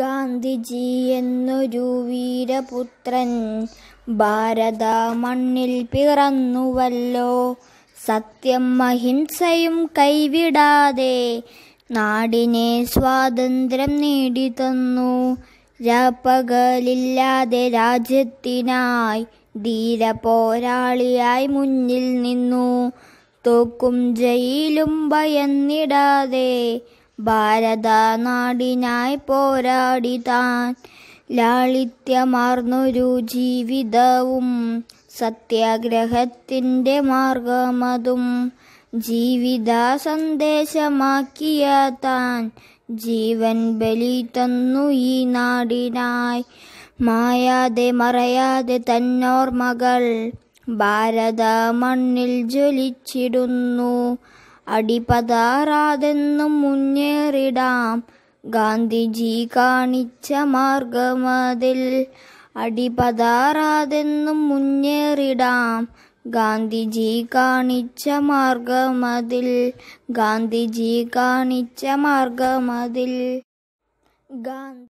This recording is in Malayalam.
ഗാന്ധിജി എന്നൊരു വീരപുത്രൻ ഭാരത മണ്ണിൽ പിറന്നുവല്ലോ സത്യം അഹിംസയും കൈവിടാതെ നാടിനെ സ്വാതന്ത്ര്യം നേടിത്തന്നു രാപ്പകലില്ലാതെ രാജ്യത്തിനായി ധീര പോരാളിയായി മുന്നിൽ നിന്നു തോക്കും ജയിലും ഭയന്നിടാതെ ഭാരത നാടിനായി പോരാടി താൻ ലാളിത്യമാർന്നൊരു ജീവിതവും സത്യാഗ്രഹത്തിൻ്റെ മാർഗമതും ജീവിത സന്ദേശമാക്കിയ താൻ ജീവൻ ബലി തന്നു ഈ നാടിനായി മായാതെ മറയാതെ തന്നോർമകൾ ഭാരത മണ്ണിൽ ജ്വലിച്ചിടുന്നു അടിപതാറാതെന്നും മുന്നേറിടാം ഗാന്ധിജി കാണിച്ച മാർഗമതിൽ അടിപതാറാതെന്നും മുന്നേറിടാം ഗാന്ധിജി കാണിച്ച മാർഗമതിൽ ഗാന്ധിജി കാണിച്ച മാർഗമതിൽ ഗാന്ധി